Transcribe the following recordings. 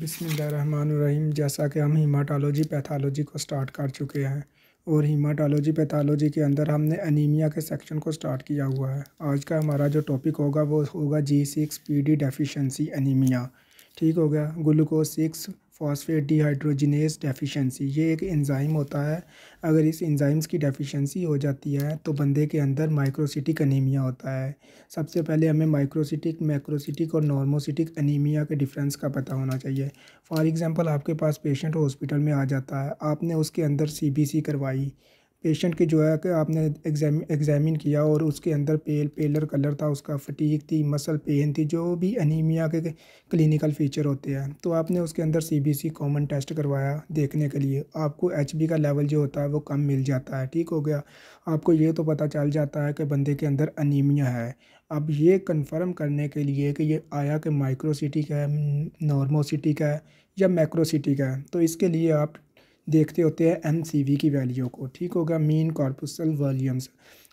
बिसमीम जैसा कि हम हीमाटोलॉजी पैथोलॉजी को स्टार्ट कर चुके हैं और हीमाटोलॉजी पैथोलॉजी के अंदर हमने अनीमिया के सेक्शन को स्टार्ट किया हुआ है आज का हमारा जो टॉपिक होगा वो होगा G six P D deficiency anaemia ठीक हो गया glucose six phosphate dehydrogenase deficiency ये एक एंजाइम होता है अगर इस एंजाइम्स की डेफिशिएंसी हो जाती है तो बंदे के अंदर माइक्रोसिटिक अनीमिया होता है सबसे पहले हमें माइक्रोसिटिक मैक्रोसिटिक और नॉर्मोसिटिक अनीमिया के डिफरेंस का पता होना चाहिए फॉर एग्ज़ाम्पल आपके पास पेशेंट हॉस्पिटल में आ जाता है आपने उसके अंदर सी करवाई पेशेंट की जो है कि आपने एग्जाम एग्जामिन किया और उसके अंदर पेल पेलर कलर था उसका फटीक थी मसल पेन थी जो भी अनीमिया के क्लिनिकल फ़ीचर होते हैं तो आपने उसके अंदर C B C common test करवाया देखने के लिए आपको एच बी का लेवल जो होता है वो कम मिल जाता है ठीक हो गया आपको ये तो पता चल जाता है कि बंदे के अंदर अनिमिया है अब ये कन्फर्म करने के लिए कि ये आया कि माइक्रोसिटी का है नॉर्मोसिटी का है या मैक्रोसिटी का है तो इसके लिए आप देखते होते हैं एम की वैल्यू को ठीक होगा मीन कॉर्पोसल वॉल्यूम्स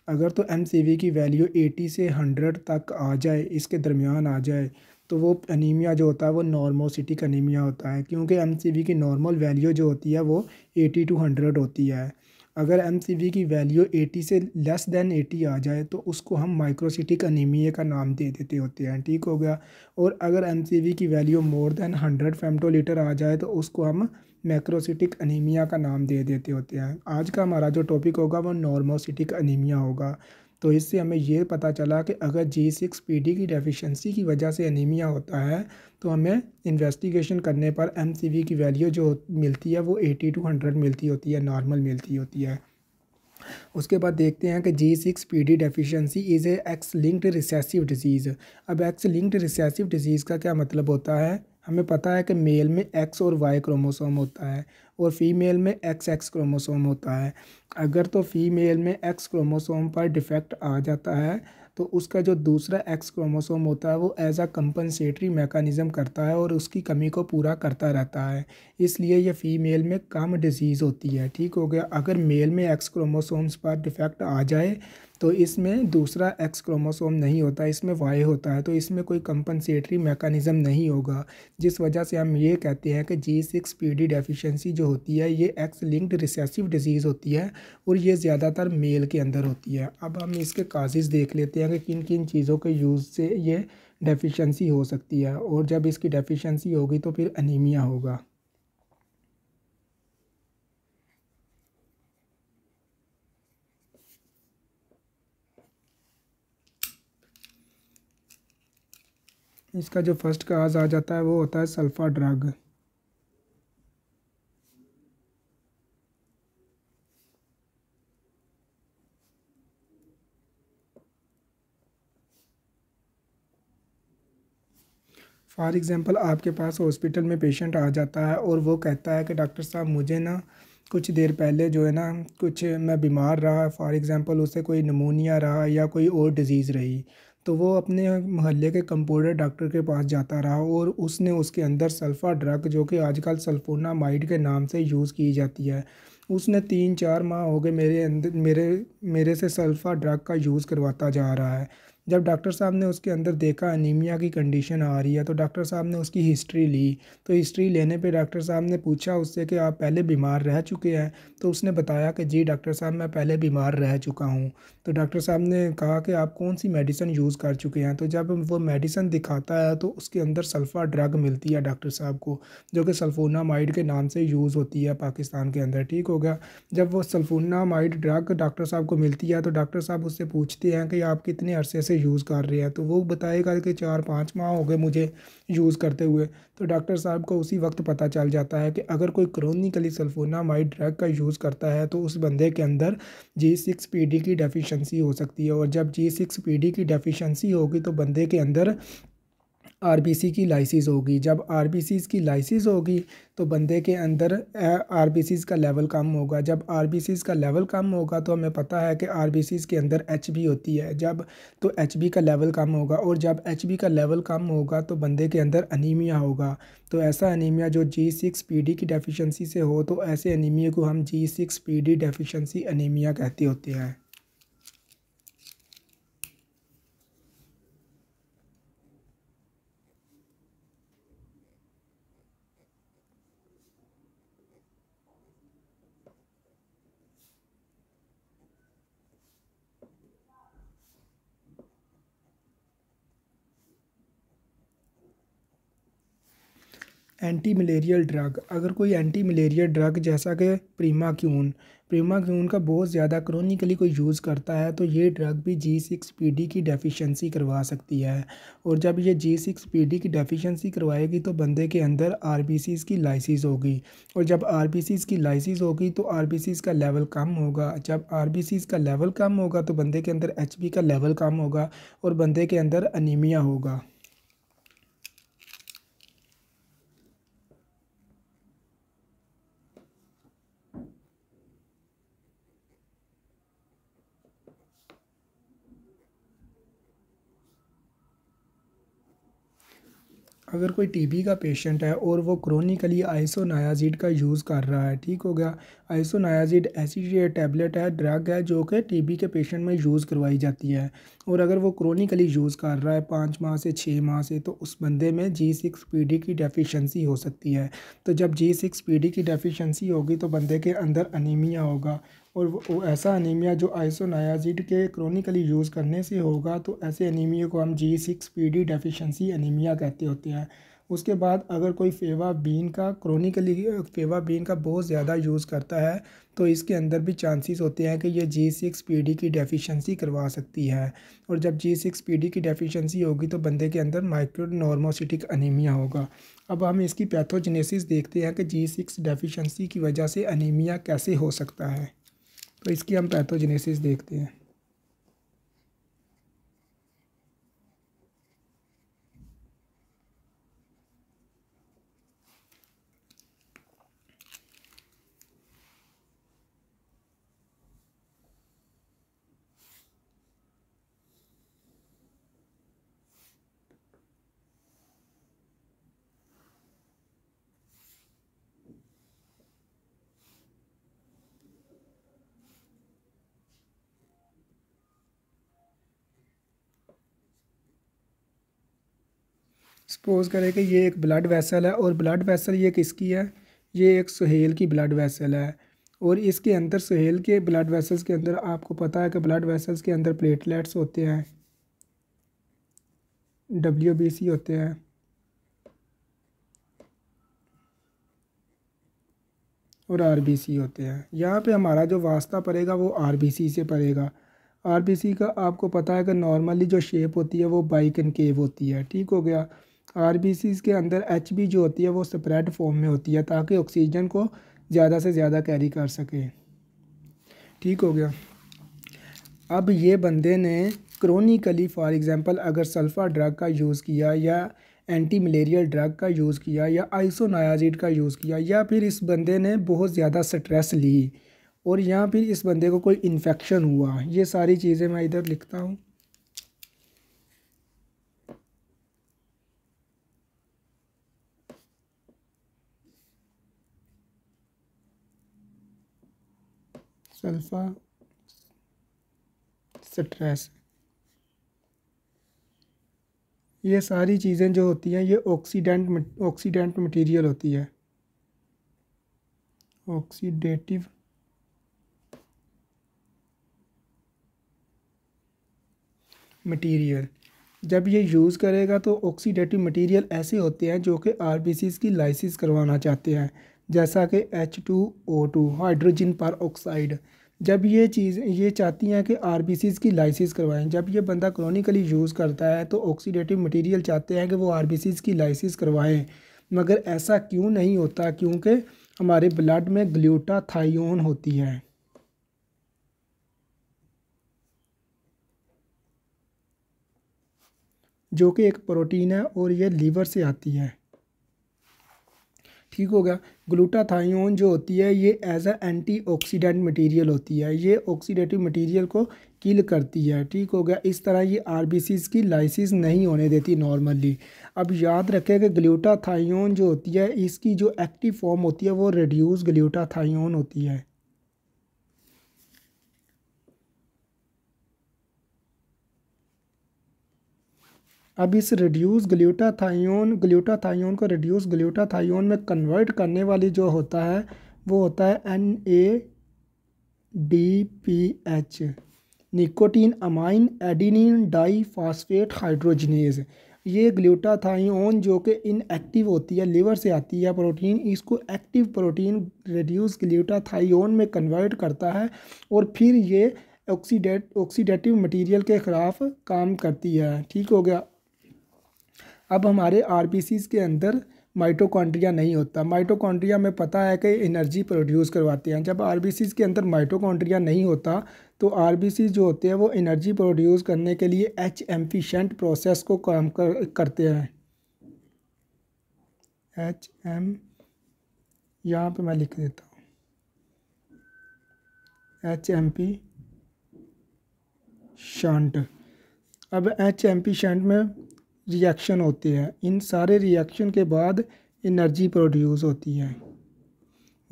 अगर तो एम की वैल्यू 80 से 100 तक आ जाए इसके दरमियान आ जाए तो वो अनीमिया जो होता है वो नॉर्मोसिटिक अनीमिया होता है क्योंकि एम की नॉर्मल वैल्यू जो होती है वो एटी टू हंड्रेड होती है अगर एम की वैल्यू एटी से लेस दैन एटी आ जाए तो उसको हम माइक्रोसिटिक अनीमिया का नाम दे देते होते हैं ठीक हो गया और अगर एम की value more than hundred femtolitre आ जाए तो उसको हम मैक्रोसिटिक अनीमिया का नाम दे देते होते हैं आज का हमारा जो टॉपिक होगा वो नॉर्मोसिटिक अनीमिया होगा तो इससे हमें यह पता चला कि अगर जी सिक्स पी डी की डेफिशिएंसी की वजह से अनीमिया होता है तो हमें इन्वेस्टिगेशन करने पर एम सी वी की वैल्यू जो मिलती है वो एटी टू हंड्रेड मिलती होती है नॉर्मल मिलती होती है उसके बाद देखते हैं कि G six P D deficiency is a X linked recessive disease अब एक्स लिंक्ड रिसेसिव डिजीज़ का क्या मतलब होता है हमें पता है कि मेल में एक्स और वाई क्रोमोसोम होता है और फीमेल में एक्स एक्स क्रोमोसोम होता है अगर तो फीमेल में एक्स क्रोमोसोम पर डिफेक्ट आ जाता है तो उसका जो दूसरा एक्स क्रोमोसोम होता है वो एज आ कंपनसेटरी मेकानिज़म करता है और उसकी कमी को पूरा करता रहता है इसलिए ये फ़ीमेल में कम डिजीज़ होती है ठीक हो गया अगर मेल में एक्स क्रोमोसोम्स पर डिफेक्ट आ जाए तो इसमें दूसरा एक्स क्रोमोसोम नहीं होता इसमें वाई होता है तो इसमें कोई कंपनसेटरी मैकानिज़म नहीं होगा जिस वजह से हम ये कहते हैं कि G six P D deficiency जो होती है ये एक्स लिंक्ड रिसेसिव डिजीज़ होती है और ये ज़्यादातर मेल के अंदर होती है अब हम इसके काजेज़ देख लेते हैं कि किन किन चीज़ों के यूज़ से ये डेफिशेंसी हो सकती है और जब इसकी डेफिशेंसी होगी तो फिर अनिमिया होगा इसका जो फर्स्ट काज आ जाता है वो होता है सल्फ़ा ड्रग फॉर एग्ज़ाम्पल आपके पास हॉस्पिटल में पेशेंट आ जाता है और वो कहता है कि डॉक्टर साहब मुझे ना कुछ देर पहले जो है ना कुछ मैं बीमार रहा फॉर एग्ज़ाम्पल उसे कोई नमोनिया रहा या कोई और डिज़ीज़ रही तो वो अपने मोहल्ले के कंपाउंडर डॉक्टर के पास जाता रहा और उसने उसके अंदर सल्फ़ा ड्रग जो कि आजकल सल्फोनामाइड के नाम से यूज़ की जाती है उसने तीन चार माह हो गए मेरे अंदर मेरे मेरे से सल्फ़ा ड्रग का यूज़ करवाता जा रहा है जब डॉक्टर साहब ने उसके अंदर देखा अनिमिया की कंडीशन आ रही है तो डॉक्टर साहब ने उसकी हिस्ट्री ली तो हिस्ट्री लेने पे डॉक्टर साहब ने पूछा उससे कि आप पहले बीमार रह चुके हैं तो उसने बताया कि जी डॉक्टर साहब मैं पहले बीमार रह चुका हूँ तो डॉक्टर साहब ने कहा कि आप कौन सी मेडिसिन यूज़ कर चुके हैं तो जब वो मेडिसिन दिखाता है तो उसके अंदर सल्फ़ा ड्रग मिलती है डॉक्टर साहब को जो कि सल्फोनामाइड के नाम से यूज़ होती है पाकिस्तान के अंदर ठीक हो गया जब वो सल्फोनामाइड ड्रग डॉक्टर साहब को मिलती है तो डॉक्टर साहब उससे पूछते हैं कि आप कितने अरसे से यूज़ कर रहे हैं तो वो बताएगा कि चार पाँच माह हो गए मुझे यूज़ करते हुए तो डॉक्टर साहब को उसी वक्त पता चल जाता है कि अगर कोई क्रोनिकली माइड ड्रग का यूज़ करता है तो उस बंदे के अंदर जी सिक्स पी डी की डेफिशेंसी हो सकती है और जब जी सिक्स पी डी की डेफिशेंसी होगी तो बंदे के अंदर आरबीसी की लाइसिस होगी जब सीज़ की लाइसिस होगी तो बंदे के अंदर सीज का लेवल कम होगा जब सीज़ का लेवल कम होगा तो हमें पता है कि सीज के अंदर एच बी होती है जब तो एच बी का लेवल कम होगा और जब एच बी का लेवल कम होगा तो बंदे के अंदर अनीमिया होगा तो ऐसा अनीमिया जो जी सिक्स पी डी की डेफ़िशेंसी से हो तो ऐसे अनीमिया को हम G six P D deficiency anaemia कहते होते हैं एंटी मलेरियल ड्रग अगर कोई एंटी मलेरियल ड्रग जैसा कि प्रीमा क्यून प्रीमा क्यून का बहुत ज़्यादा क्रोनिकली कोई यूज़ करता है तो ये ड्रग भी जी सिक्स पी डी की डेफिशिएंसी करवा सकती है और जब ये जी सिक्स पी डी की डेफिशिएंसी करवाएगी तो बंदे के अंदर आर बी सीज़ की लाइसिस होगी और जब आर बी सीज़ की लाइसिस होगी तो आर बी सीज़ का लेवल कम होगा जब आर बी सीज़ का लेवल कम होगा तो बंदे के अंदर एच बी का लेवल कम होगा और बंदे के अंदर अनीमिया होगा अगर कोई टी बी का पेशेंट है और वो क्रोनिकली आइसोनायाज़िड का यूज़ कर रहा है ठीक हो गया आइसोनायाजिड ऐसी टैबलेट है ड्रग है जो कि टीबी के पेशेंट में यूज़ करवाई जाती है और अगर वो क्रोनिकली यूज़ कर रहा है पाँच माह से छः माह से तो उस बंदे में जी सिक्स पी डी की डेफिशिएंसी हो सकती है तो जब जी सिक्स पी डी की डेफिशिएंसी होगी तो बंदे के अंदर अनिमिया होगा और वो ऐसा अनिमिया जो आइसोनायाजिड के क्रोनिकली यूज़ करने से होगा तो ऐसे अनिमिया को हम G six P D deficiency anaemia कहते होते हैं उसके बाद अगर कोई फेवा बीन का क्रोनिकली फेवा बीन का बहुत ज़्यादा यूज़ करता है तो इसके अंदर भी चांसेस होते हैं कि ये जी सिक्स पी डी की डेफिशिएंसी करवा सकती है और जब जी सिक्स पी डी की डेफिशिएंसी होगी तो बंदे के अंदर माइक्रोनॉर्मोसिटिक अनीमिया होगा अब हम इसकी पैथोजेनेसिस देखते हैं कि जी सिक्स डेफिशेंसी की वजह से अनीमिया कैसे हो सकता है तो इसकी हम पैथोजेनेसिस देखते हैं सपोज करें कि ये एक ब्लड वैसल है और ब्लड वैसल ये किसकी है ये एक सुहेल की ब्लड वैसल है और इसके अंदर सुहेल के ब्लड वैसल्स के अंदर आपको पता है कि ब्लड वैसल्स के अंदर प्लेटलेट्स होते हैं डब्ल्यू बी सी होते हैं और आर बी सी होते हैं यहाँ पे हमारा जो वास्ता पड़ेगा वो आर बी सी से पड़ेगा आर बी सी का आपको पता है कि नॉर्मली जो शेप होती है वो बाइक एंड केव होती है ठीक हो गया आर के अंदर एच जो होती है वो स्प्रेड फॉर्म में होती है ताकि ऑक्सीजन को ज़्यादा से ज़्यादा कैरी कर सके ठीक हो गया अब ये बंदे ने क्रोनिकली फॉर एग्ज़ाम्पल अगर सल्फ़ा ड्रग का यूज़ किया या एंटी मलेरियल ड्रग का यूज़ किया या आइसोनायाजिड का यूज़ किया या फिर इस बंदे ने बहुत ज़्यादा स्ट्रेस ली और या फिर इस बंदे को कोई इन्फेक्शन हुआ ये सारी चीज़ें मैं इधर लिखता हूँ सल्फा स्ट्रेस ये सारी चीज़ें जो होती हैं ये ऑक्सीडेंट ऑक्सीडेंट मटेरियल होती है ऑक्सीडेटिव मटेरियल जब ये यूज़ करेगा तो ऑक्सीडेटिव मटेरियल ऐसे होते हैं जो कि आर की लाइसिस करवाना चाहते हैं जैसा कि H two O two hydrogen peroxide जब ये चीज़ ये चाहती हैं कि आर की लाइसिस करवाएं जब ये बंदा क्रॉनिकली यूज़ करता है तो ऑक्सीडेटिव मटेरियल चाहते हैं कि वो आर की लाइसिस करवाएं मगर ऐसा क्यों नहीं होता क्योंकि हमारे ब्लड में ग्लूटाथायोन होती है जो कि एक प्रोटीन है और ये लीवर से आती है ठीक हो गया ग्लूटाथाइन जो होती है ये एज अ एंटीऑक्सीडेंट मटेरियल होती है ये ऑक्सीडेटिव मटेरियल को किल करती है ठीक हो गया इस तरह ये आर की लाइसिस नहीं होने देती नॉर्मली अब याद रखें कि ग्लूटाथायोन जो होती है इसकी जो एक्टिव फॉर्म होती है वो रिड्यूस ग्लूटाथायोन होती है अब इस रिड्यूस ग्ल्यूटाथायोन ग्ल्यूटाथायोन को रिड्यूस ग्ल्यूटाथायोन में कन्वर्ट करने वाली जो होता है वो होता है N A D P H nicotinamide adenine diphosphate hydrogenase ये ग्लूटाथाइन जो कि इनएक्टिव होती है लीवर से आती है प्रोटीन इसको एक्टिव प्रोटीन रिड्यूस ग्लूटाथाइन में कन्वर्ट करता है और फिर ये ऑक्सीडेट ऑक्सीडेटिव मटेरियल के ख़िलाफ़ काम करती है ठीक हो गया अब हमारे आर के अंदर माइटोकॉन्ड्रिया नहीं होता माइटोकॉन्ड्रिया में पता है कि एनर्जी प्रोड्यूस करवाते हैं जब आर के अंदर माइटोकॉन्ड्रिया नहीं होता तो आर जो होते हैं वो एनर्जी प्रोड्यूस करने के लिए एच एम्फिशेंट प्रोसेस को काम कर, करते हैं एच एम यहाँ पर मैं लिख देता हूँ एच एम पी शंट अब एच एम पी शंट में रिएक्शन होते हैं इन सारे रिएक्शन के बाद एनर्जी प्रोड्यूस होती है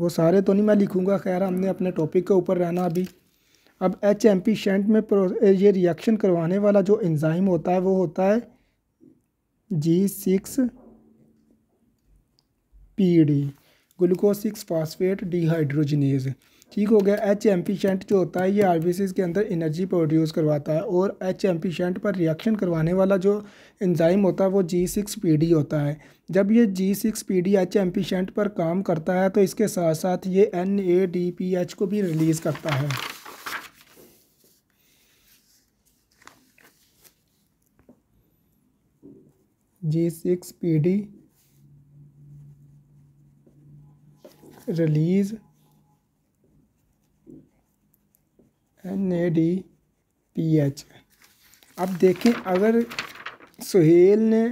वो सारे तो नहीं मैं लिखूँगा खैर हमने अपने टॉपिक के ऊपर रहना अभी अब एच एम पी शेंट में ये रिएक्शन करवाने वाला जो एंजाइम होता है वो होता है G six P D glucose six phosphate dehydrogenase ठीक हो गया एच एम जो होता है ये आर के अंदर एनर्जी प्रोड्यूस करवाता है और एच एम पर रिएक्शन करवाने वाला जो इंजाइम होता है वो जी सिक्स पी डी होता है जब ये G six P D H M पर काम करता है तो इसके साथ साथ ये N A D P H को भी रिलीज़ करता है G six P D release A D P H अब देखें अगर सुहेल ने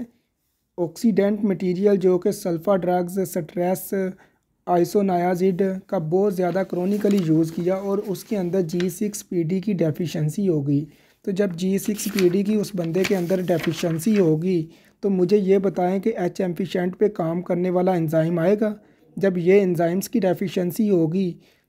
ऑक्सीडेंट मटेरियल जो कि सल्फ़ा ड्रग्स स्ट्रेस आइसोनायाजिड का बहुत ज़्यादा क्रोनिकली यूज़ किया और उसके अंदर जी सिक्स पी डी की डेफिशिएंसी होगी तो जब जी सिक्स पी डी की उस बंदे के अंदर डेफिशिएंसी होगी तो मुझे ये बताएं कि एच एम्फिशेंट पे काम करने वाला एंजाइम आएगा जब ये एंजाइम्स की डेफिशिएंसी होगी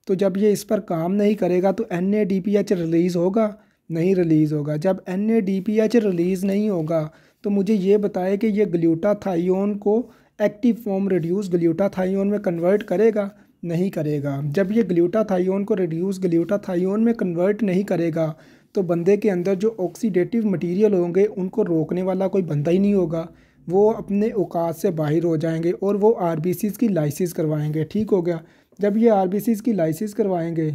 तो जब ये इस पर काम नहीं करेगा तो N A D P H release होगा नहीं रिलीज़ होगा जब N A D P H release नहीं होगा तो मुझे ये बताए कि ये ग्लूटाथाइोन को एक्टिव फॉर्म रिड्यूस ग्लूटाथाइोन में कन्वर्ट करेगा नहीं करेगा जब ये ग्लूटाथाइोन को रिड्यूस ग्लूटाथाइोन में कन्वर्ट नहीं करेगा तो बंदे के अंदर जो ऑक्सीडेटिव मटेरियल होंगे उनको रोकने वाला कोई बंदा ही नहीं होगा वो अपने औकात से बाहर हो जाएंगे और वो आर की लाइसिस करवाएंगे ठीक हो गया जब ये आर की लाइसेंस करवाएंगे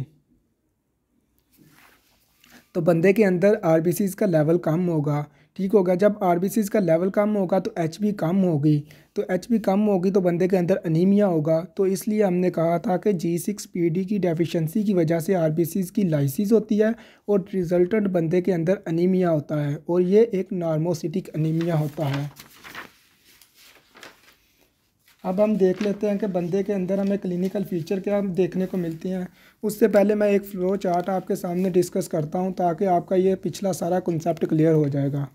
तो बंदे के अंदर आर का लेवल कम होगा ठीक होगा जब आर का लेवल कम होगा तो एच कम होगी तो एच कम होगी तो बंदे के अंदर अनीमिया होगा तो इसलिए हमने कहा था कि जी सिक्स पी डी की डेफिशिएंसी की वजह से आर की लाइसिस होती है और रिजल्टेंट बंदे के अंदर अनीमिया होता है और ये एक नॉर्मोसिटिक अनीमिया होता है अब हम देख लेते हैं कि बंदे के अंदर हमें क्लिनिकल फ़ीचर क्या देखने को मिलती हैं उससे पहले मैं एक फ्लो चार्ट आपके सामने डिस्कस करता हूं ताकि आपका ये पिछला सारा कंसेप्ट क्लियर हो जाएगा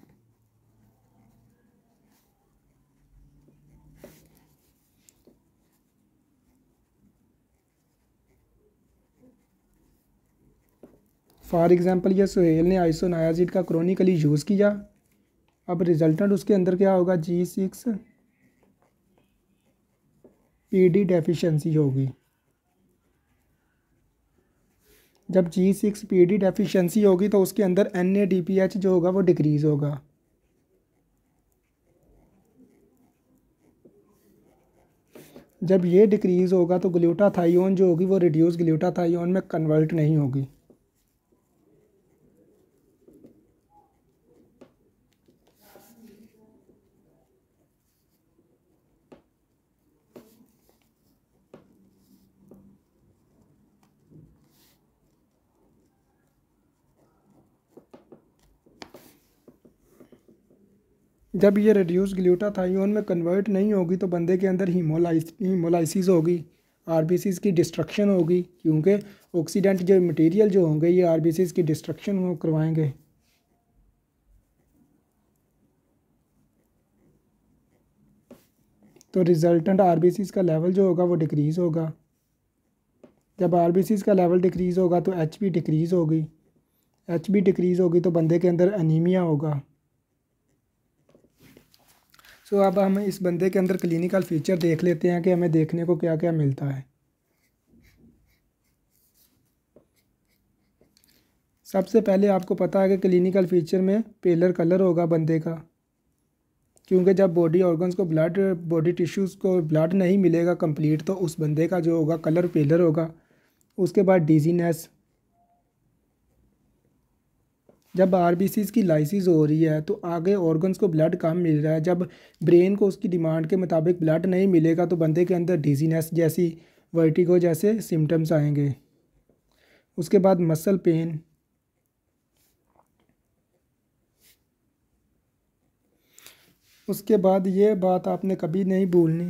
फॉर एग्ज़ाम्पल ये सुहेल ने आइसोनायाजिड का क्रोनिकली यूज़ किया अब रिजल्टेंट उसके अंदर क्या होगा G six D e deficiency होगी जब G six P D deficiency होगी तो उसके अंदर N A D P H जो होगा वो डिक्रीज़ होगा जब ये डिक्रीज़ होगा तो ग्लूटाथाइोन जो होगी वो रिड्यूस ग्लूटाथाइोन में कन्वर्ट नहीं होगी जब ये रिड्यूस ग्लूटाथायोन में कन्वर्ट नहीं होगी तो बंदे के अंदर हीमोलाइस हीमोलाइसिस होगी आर की डिस्ट्रक्शन होगी क्योंकि ऑक्सीडेंट जो मटेरियल जो होंगे ये आर की डिस्ट्रक्शन वो करवाएंगे तो रिजल्टेंट आर का लेवल जो होगा वो डिक्रीज़ होगा जब आर का लेवल डिक्रीज़ होगा तो एच डिक्रीज़ होगी एच डिक्रीज़ होगी तो बंदे के अंदर अनीमिया होगा सो अब हम इस बंदे के अंदर क्लिनिकल फीचर देख लेते हैं कि हमें देखने को क्या क्या मिलता है सबसे पहले आपको पता है कि क्लिनिकल फीचर में पेलर कलर होगा बंदे का क्योंकि जब बॉडी ऑर्गन्स को ब्लड बॉडी टिश्यूज़ को ब्लड नहीं मिलेगा कंप्लीट तो उस बंदे का जो होगा कलर पेलर होगा उसके बाद डिजीनेस जब आर की लाइसिस हो रही है तो आगे ऑर्गन्स को ब्लड कम मिल रहा है जब ब्रेन को उसकी डिमांड के मुताबिक ब्लड नहीं मिलेगा तो बंदे के अंदर डिजीनेस जैसी वर्टिगो जैसे सिम्टम्स आएंगे उसके बाद मसल पेन उसके बाद ये बात आपने कभी नहीं भूलनी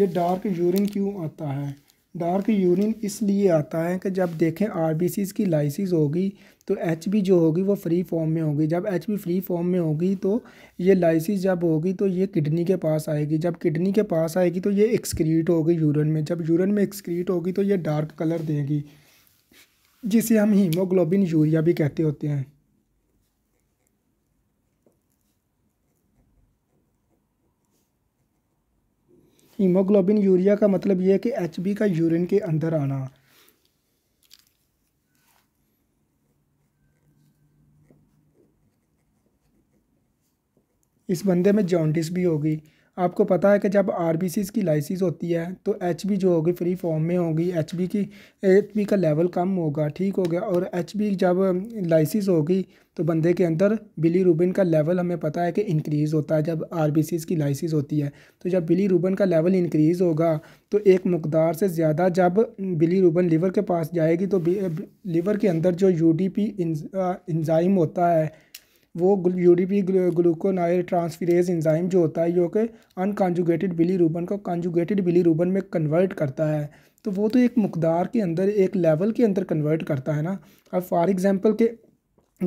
ये डार्क यूरिन क्यों आता है डार्क यूरिन इसलिए आता है कि जब देखें आर की लाइसिस होगी तो एच बी जो होगी वो फ्री फॉर्म में होगी जब एच बी फ्री फॉर्म में होगी तो ये लाइसिस जब होगी तो ये किडनी के पास आएगी जब किडनी के पास आएगी तो ये एक्सक्रीट होगी यूरिन में जब यूरिन में एक्सक्रीट होगी तो ये डार्क कलर देगी जिसे हम हीमोग्लोबिन यूरिया भी कहते होते हैं हीमोग्लोबिन यूरिया का मतलब यह है कि एच बी का यूरिन के अंदर आना इस बंदे में जॉन्डिस भी होगी आपको पता है कि जब आर की लाइसेंस होती है तो एच जो होगी फ्री फॉर्म में होगी एच की एच का लेवल कम होगा ठीक हो गया और एच जब लाइसेंस होगी तो बंदे के अंदर बिली रूबिन का लेवल हमें पता है कि इंक्रीज़ होता है जब आर की लाइसेंस होती है तो जब बिली रूबन का लेवल इंक्रीज़ होगा तो एक मकदार से ज़्यादा जब बिली रूबन लीवर के पास जाएगी तो लिवर के अंदर जो यू डी पी इंजाइम होता है वो यूडीपी ग्लूकोनाइल ट्रांसफरेज इंजाइम जो होता है जो कि अनकॉन्जुगेटेड रूबन को कॉन्जुगेटेड रूबन में कन्वर्ट करता है तो वो तो एक मकदार के अंदर एक लेवल के अंदर कन्वर्ट करता है ना अब फॉर एग्ज़ाम्पल के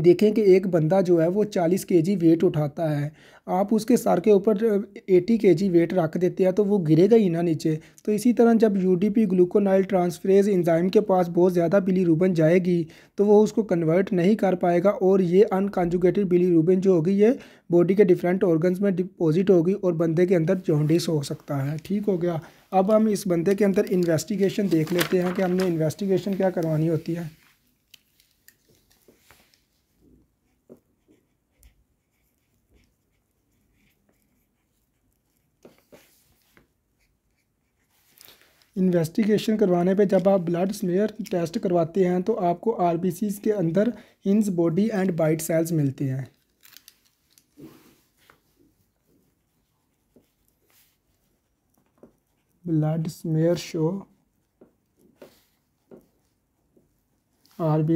देखें कि एक बंदा जो है वो चालीस के जी वेट उठाता है आप उसके सर के ऊपर एटी के जी वेट रख देते हैं तो वो गिरेगा ही ना नीचे तो इसी तरह जब U D P glucuronyl transferase enzyme के पास बहुत ज़्यादा बिली रूबन जाएगी तो वो उसको कन्वर्ट नहीं कर पाएगा और ये अनकॉन्जुगेटेड बिली रूबन जो होगी ये बॉडी के डिफरेंट ऑर्गन्स में डिपोजिट होगी और बंदे के अंदर जॉन्डिस हो सकता है ठीक हो गया अब हम इस बंदे के अंदर इन्वेस्टिगेशन देख लेते हैं कि हमने इन्वेस्टिगेशन क्या करवानी होती है इन्वेस्टिगेशन करवाने पे जब आप ब्लड स्मेयर टेस्ट करवाते हैं तो आपको आर के अंदर इंस बॉडी एंड बाइट सेल्स मिलती हैं blood smear show are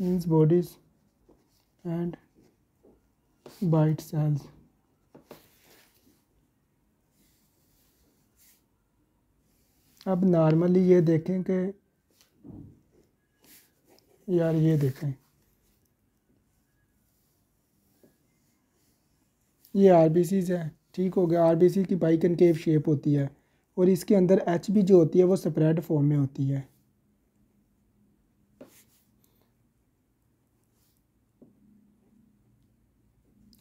Heinz bodies and bite cells अब नॉर्मली ये देखें कि यार ये देखें ये आर बी सीज़ है ठीक हो गया आर बी सी की बाई कनकेव शेप होती है और इसके अंदर एच बी जो होती है वो स्प्रेड फॉर्म में होती है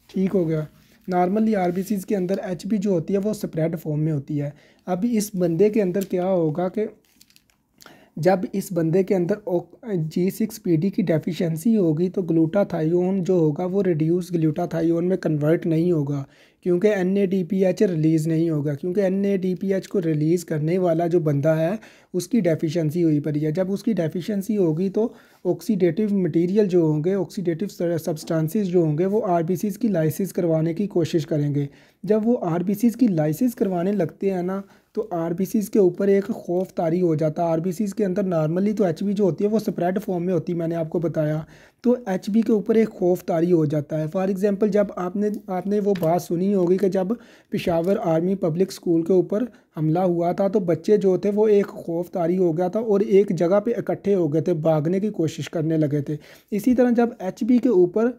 ठीक हो गया नॉर्मली आर के अंदर एच जो होती है वो स्प्रेड फॉर्म में होती है अब इस बंदे के अंदर क्या होगा कि जब इस बंदे के अंदर जी सिक्स पी डी की डेफिशिएंसी होगी तो ग्लूटाथायोन जो होगा वो रिड्यूस ग्लूटाथायोन में कन्वर्ट नहीं होगा क्योंकि एन रिलीज़ नहीं होगा क्योंकि एन को रिलीज़ करने वाला जो बंदा है उसकी डेफिशिएंसी हुई पड़ी है जब उसकी डेफिशिएंसी होगी तो ऑक्सीडेटिव मटेरियल जो होंगे ऑक्सीडेटिव सब्सटेंसेस जो होंगे वो आर की लाइसेंस करवाने की कोशिश करेंगे जब वो आर की लाइसेंस करवाने लगते हैं ना तो आर के ऊपर एक खौफ तारी हो जाता है आर के अंदर नॉर्मली तो एच जो होती है वो स्प्रेड फॉर्म में होती है मैंने आपको बताया तो एच के ऊपर एक खौफ तारी हो जाता है फॉर एग्ज़ाम्पल जब आपने आपने वो बात सुनी होगी कि जब पिशावर आर्मी पब्लिक स्कूल के ऊपर हमला हुआ था तो बच्चे जो थे वो एक खौफ तारी हो गया था और एक जगह पर इकट्ठे हो गए थे भागने की कोशिश करने लगे थे इसी तरह जब एच के ऊपर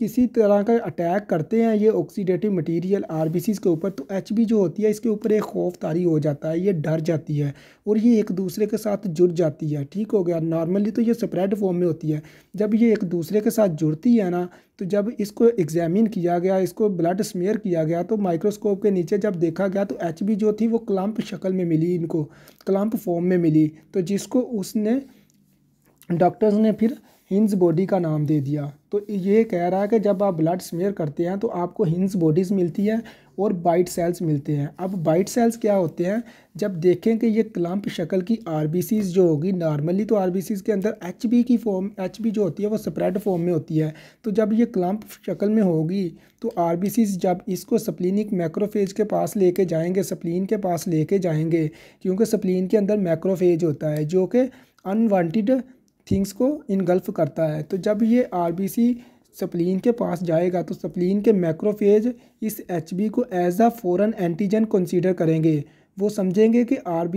किसी तरह का अटैक करते हैं ये ऑक्सीडेटिव मटेरियल आरबीसीज के ऊपर तो एच जो होती है इसके ऊपर एक खौफ तारी हो जाता है ये डर जाती है और ये एक दूसरे के साथ जुड़ जाती है ठीक हो गया नॉर्मली तो ये स्प्रेड फॉर्म में होती है जब ये एक दूसरे के साथ जुड़ती है ना तो जब इसको एग्जामिन किया गया इसको ब्लड स्मेयर किया गया तो माइक्रोस्कोप के नीचे जब देखा गया तो एच जो थी वो क्लम्प शक्ल में मिली इनको क्लम्प फॉर्म में मिली तो जिसको उसने डॉक्टर्स ने फिर हिंस बॉडी का नाम दे दिया तो ये कह रहा है कि जब आप ब्लड स्मेयर करते हैं तो आपको हिंस बॉडीज़ मिलती हैं और बाइट सेल्स मिलते हैं अब बाइट सेल्स क्या होते हैं जब देखें कि ये क्लम्प शक्ल की आर जो होगी नॉर्मली तो आर के अंदर एच की फॉर्म एच जो होती है वो स्प्रेड फॉर्म में होती है तो जब ये क्लम्प शक्ल में होगी तो आर जब इसको स्प्लिनिक मैक्रोफेज के पास लेके जाएंगे स्प्लीन के पास लेके जाएंगे क्योंकि सप्लिन के अंदर मैक्रोफेज होता है जो कि अनवांटेड थिंग्स को इनगल्फ करता है तो जब ये आर सप्लीन के पास जाएगा तो सप्लीन के मैक्रोफेज इस एच को as a foreign antigen consider करेंगे वो समझेंगे कि आर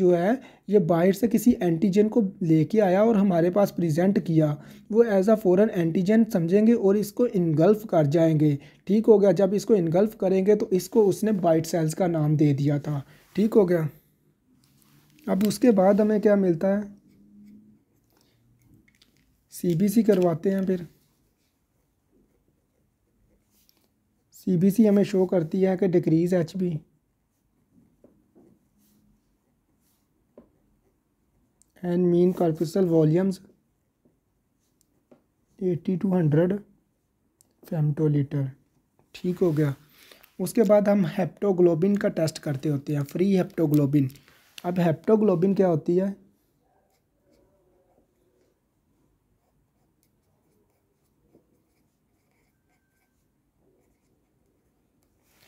जो है ये बाहर से किसी एंटीजन को लेके आया और हमारे पास प्रेजेंट किया वो एज अ फॉरन एंटीजन समझेंगे और इसको इनगल्फ कर जाएंगे ठीक हो गया जब इसको इनगल्फ करेंगे तो इसको उसने बाइट सेल्स का नाम दे दिया था ठीक हो गया अब उसके बाद हमें क्या मिलता है सीबीसी करवाते हैं फिर सीबीसी हमें शो करती है कि decrease H B and mean corpuscle volumes eighty to hundred femtolitre ठीक हो गया उसके बाद हम हेप्टोग्लोबिन का टेस्ट करते होते हैं फ्री हेप्टोग्लोबिन अब हेप्टोग्लोबिन क्या होती है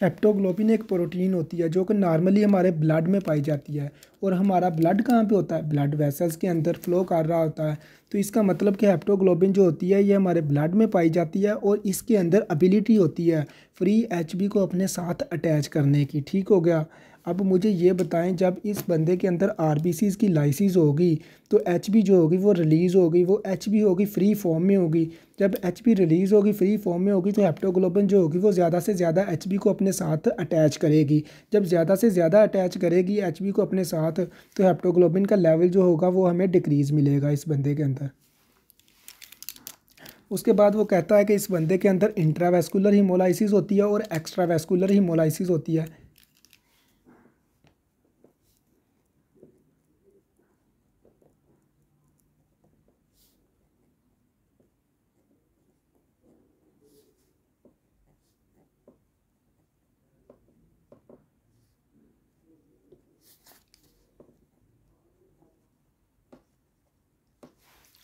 हेप्टोग्लोबिन एक प्रोटीन होती है जो कि नॉर्मली हमारे ब्लड में पाई जाती है और हमारा ब्लड कहाँ पे होता है ब्लड वेसल्स के अंदर फ्लो कर रहा होता है तो इसका मतलब कि हेप्टोग्लोबिन जो होती है ये हमारे ब्लड में पाई जाती है और इसके अंदर एबिलिटी होती है फ्री एच को अपने साथ अटैच करने की ठीक हो गया अब मुझे ये बताएं जब इस बंदे के अंदर आर की लाइसेंस होगी तो एच जो होगी वो रिलीज़ होगी वो एच होगी फ्री फॉर्म में होगी जब एच रिलीज़ होगी फ्री फॉर्म में होगी तो हेप्टोग्लोबिन जो होगी वो ज़्यादा से ज़्यादा एच को अपने साथ अटैच करेगी जब ज़्यादा से ज़्यादा अटैच करेगी एच को अपने साथ तो हेप्टोग्लोबिन का लेवल जो होगा वो हमें डिक्रीज़ मिलेगा इस बंदे के अंदर उसके बाद वो कहता है कि इस बंदे के अंदर इंट्रावेस्कुलर हीमोलाइसिस होती है और एक्स्ट्रावेस्कुलर हीमोलाइसिस होती है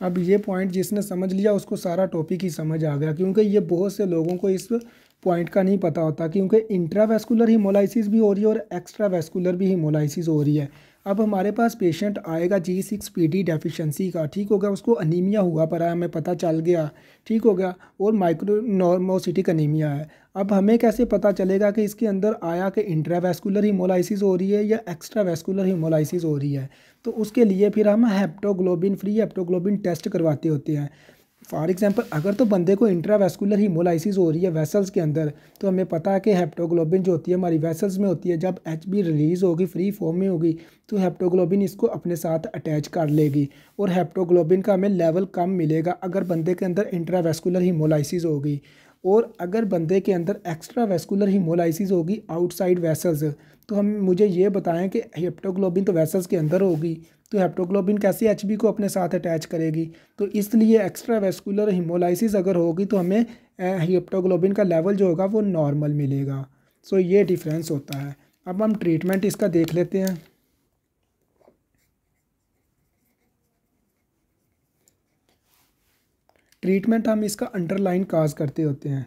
अब ये पॉइंट जिसने समझ लिया उसको सारा टॉपिक ही समझ आ गया क्योंकि ये बहुत से लोगों को इस पॉइंट का नहीं पता होता क्योंकि इंट्रावेस्कुलर हीमोलाइसिस भी हो रही है और एक्स्ट्रा वेस्कुलर भी हीमोलाइसिस हो रही है अब हमारे पास पेशेंट आएगा G six P D deficiency का ठीक हो गया उसको अनीमिया हुआ पर है हमें पता चल गया ठीक हो गया और माइक्रो नॉर्मोसिटिक अनीमिया है अब हमें कैसे पता चलेगा कि इसके अंदर आया कि इंट्रावेस्कुलर हीमोलाइसिस हो रही है या एक्स्ट्रा वेस्कुलर हीमोलाइसिस हो रही है तो उसके लिए फिर हम हेप्टोग्लोबिन फ्री हेप्टोग्लोबिन टेस्ट करवाते होते हैं फॉर एग्जांपल अगर तो बंदे को इंट्रावेस्कुलर हीमोलाइसिस हो रही है वेसल्स के अंदर तो हमें पता है कि हेप्टोग्लोबिन जो होती है हमारी वेसल्स में होती है जब एच बी रिलीज़ होगी फ्री फॉर्म में होगी तो हेप्टोग्लोबिन इसको अपने साथ अटैच कर लेगी और हेप्टोग्लोबिन का हमें लेवल कम मिलेगा अगर बंदे के अंदर इंट्रावेस्कुलर हीमोलाइसिस होगी और अगर बंदे के अंदर एक्स्ट्रा वेस्कुलर हीमोलाइसिस होगी आउटसाइड वेसल्स तो हम मुझे ये बताएं कि हेप्टोग्लोबिन तो वेसल्स के अंदर होगी तो हेप्टोग्लोबिन कैसे एच को अपने साथ अटैच करेगी तो इसलिए एक्स्ट्रा वेस्कुलर हिमोलाइसिस अगर होगी तो हमें हेप्टोग्लोबिन का लेवल जो होगा वो नॉर्मल मिलेगा सो ये डिफरेंस होता है अब हम ट्रीटमेंट इसका देख लेते हैं ट्रीटमेंट हम इसका अंडरलाइन काज करते होते हैं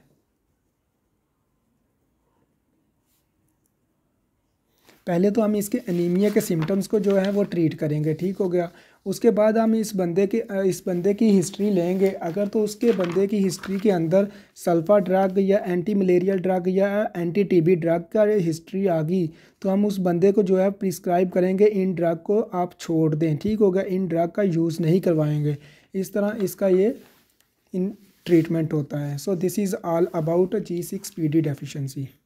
पहले तो हम इसके एनीमिया के सिम्टम्स को जो है वो ट्रीट करेंगे ठीक हो गया उसके बाद हम इस बंदे के इस बंदे की हिस्ट्री लेंगे अगर तो उसके बंदे की हिस्ट्री के अंदर सल्फ़ा ड्रग या एंटी मलेरिया ड्रग या एंटी टीबी ड्रग का हिस्ट्री आ गई तो हम उस बंदे को जो है प्रिस्क्राइब करेंगे इन ड्रग को आप छोड़ दें ठीक हो गया इन ड्रग का यूज़ नहीं करवाएंगे इस तरह इसका ये इन ट्रीटमेंट होता है so this is all about G six P D deficiency